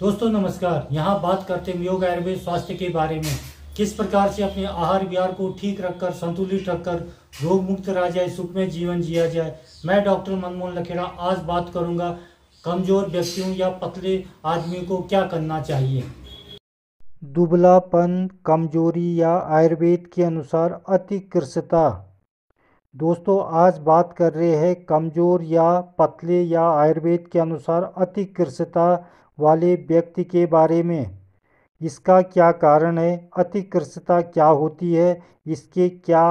दोस्तों नमस्कार यहाँ बात करते हैं योग आयुर्वेद स्वास्थ्य के बारे में किस प्रकार से अपने आहार विहार को ठीक रखकर संतुलित रखकर रोग मुक्त रह जाए सुखमय जीवन जिया जाए मैं डॉक्टर मनमोहन लखेड़ा आज बात करूंगा कमजोर व्यक्तियों या पतले आदमी को क्या करना चाहिए दुबलापन कमजोरी या आयुर्वेद के अनुसार अतिकृष्टता दोस्तों आज बात कर रहे हैं कमज़ोर या पतले या आयुर्वेद के अनुसार अतिकृष्टता वाले व्यक्ति के बारे में इसका क्या कारण है अतिकृष्टता क्या होती है इसके क्या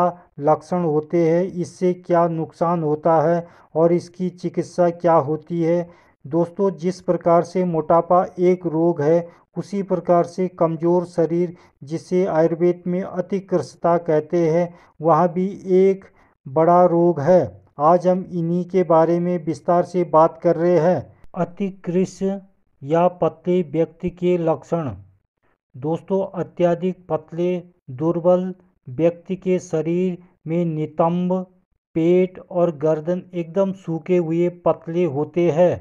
लक्षण होते हैं इससे क्या नुकसान होता है और इसकी चिकित्सा क्या होती है दोस्तों जिस प्रकार से मोटापा एक रोग है उसी प्रकार से कमज़ोर शरीर जिसे आयुर्वेद में अतिकृष्टता कहते हैं वह भी एक बड़ा रोग है आज हम इन्हीं के बारे में विस्तार से बात कर रहे हैं अतिकृष या पतले व्यक्ति के लक्षण दोस्तों अत्यधिक पतले दुर्बल व्यक्ति के शरीर में नितंब पेट और गर्दन एकदम सूखे हुए पतले होते हैं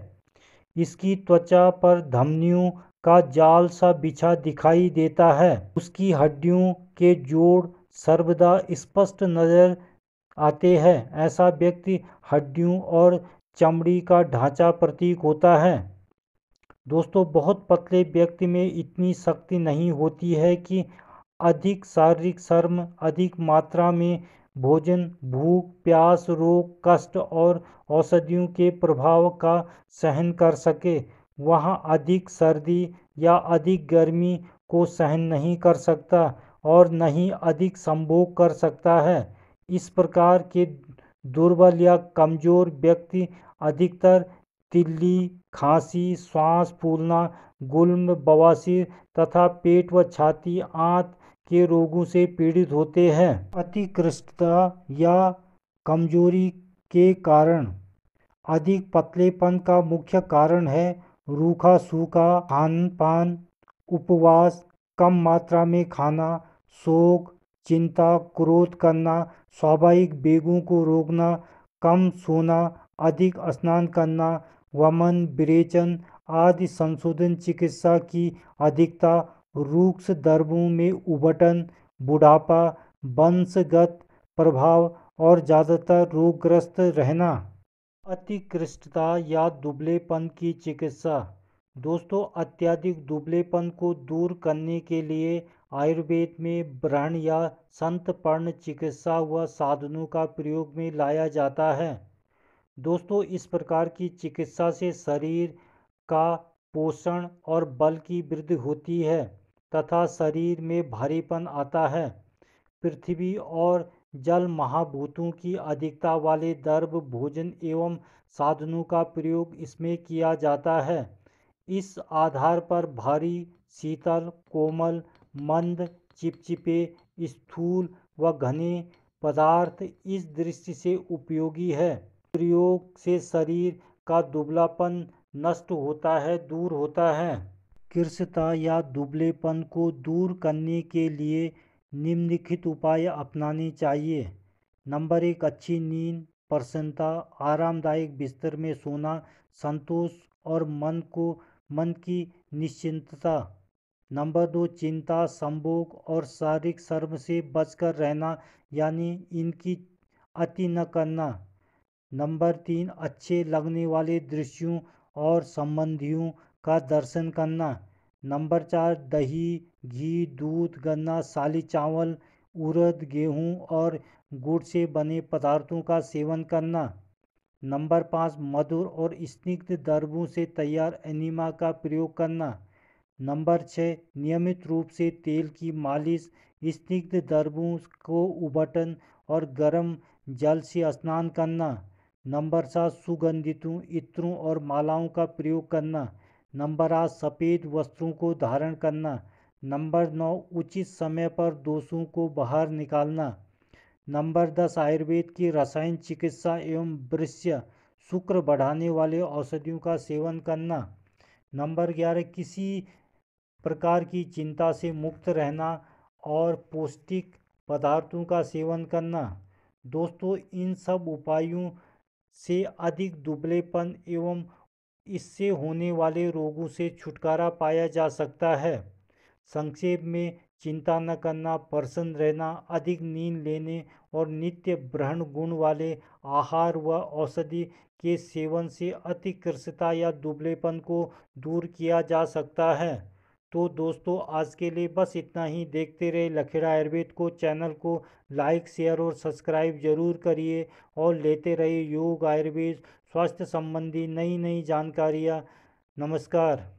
इसकी त्वचा पर धमनियों का जाल सा बिछा दिखाई देता है उसकी हड्डियों के जोड़ सर्वदा स्पष्ट नज़र आते हैं ऐसा व्यक्ति हड्डियों और चमड़ी का ढांचा प्रतीक होता है दोस्तों बहुत पतले व्यक्ति में इतनी शक्ति नहीं होती है कि अधिक शारीरिक शर्म अधिक मात्रा में भोजन भूख प्यास रोग कष्ट और औषधियों के प्रभाव का सहन कर सके वहाँ अधिक सर्दी या अधिक गर्मी को सहन नहीं कर सकता और न ही अधिक संभोग कर सकता है इस प्रकार के दुर्बल या कमज़ोर व्यक्ति अधिकतर तिल्ली खांसी श्वास फूलना गुल्म बवासीर तथा पेट व छाती आंत के रोगों से पीड़ित होते हैं अतिकृष्टता या कमजोरी के कारण अधिक पतलेपन का मुख्य कारण है रूखा सूखा खान पान उपवास कम मात्रा में खाना शोक चिंता क्रोध करना स्वाभाविक बेगों को रोकना कम सोना अधिक स्नान करना वमन विरेचन आदि संशोधन चिकित्सा की अधिकता रूक्ष दर्भों में उबटन बुढ़ापा वंशगत प्रभाव और ज़्यादातर रोगग्रस्त रहना अतिकृष्टता या दुबलेपन की चिकित्सा दोस्तों अत्यधिक दुबलेपन को दूर करने के लिए आयुर्वेद में व्रण या संतपर्ण चिकित्सा व साधनों का प्रयोग में लाया जाता है दोस्तों इस प्रकार की चिकित्सा से शरीर का पोषण और बल की वृद्धि होती है तथा शरीर में भारीपन आता है पृथ्वी और जल महाभूतों की अधिकता वाले दर्व भोजन एवं साधनों का प्रयोग इसमें किया जाता है इस आधार पर भारी शीतल कोमल मंद चिपचिपे स्थूल व घने पदार्थ इस दृष्टि से उपयोगी है प्रयोग से शरीर का दुबलापन नष्ट होता है दूर होता है कृषता या दुबलेपन को दूर करने के लिए निम्नलिखित उपाय अपनाने चाहिए नंबर एक अच्छी नींद प्रसन्नता आरामदायक बिस्तर में सोना संतोष और मन को मन की निश्चिंतता नंबर दो चिंता संभोग और शारीरिक शर्म से बचकर रहना यानी इनकी अति न करना नंबर तीन अच्छे लगने वाले दृश्यों और संबंधियों का दर्शन करना नंबर चार दही घी दूध गन्ना साली चावल उड़द गेहूं और गुड़ से बने पदार्थों का सेवन करना नंबर पाँच मधुर और स्निग्ध दर्बों से तैयार एनिमा का प्रयोग करना नंबर छः नियमित रूप से तेल की मालिश स्निग्ध दर्बों को उबटन और गर्म जल से स्नान करना नंबर सात सुगंधितों इत्रों और मालाओं का प्रयोग करना नंबर आठ सफ़ेद वस्त्रों को धारण करना नंबर नौ उचित समय पर दोषों को बाहर निकालना नंबर दस आयुर्वेद की रसायन चिकित्सा एवं वृश्य शुक्र बढ़ाने वाले औषधियों का सेवन करना नंबर ग्यारह किसी प्रकार की चिंता से मुक्त रहना और पौष्टिक पदार्थों का सेवन करना दोस्तों इन सब उपायों से अधिक दुबलेपन एवं इससे होने वाले रोगों से छुटकारा पाया जा सकता है संक्षेप में चिंता न करना प्रसन्न रहना अधिक नींद लेने और नित्य ब्रहण गुण वाले आहार व औषधि के सेवन से अतिकृष्टता या दुबलेपन को दूर किया जा सकता है तो दोस्तों आज के लिए बस इतना ही देखते रहे लखेड़ा आयुर्वेद को चैनल को लाइक शेयर और सब्सक्राइब जरूर करिए और लेते रहिए योग आयुर्वेद स्वास्थ्य संबंधी नई नई जानकारियाँ नमस्कार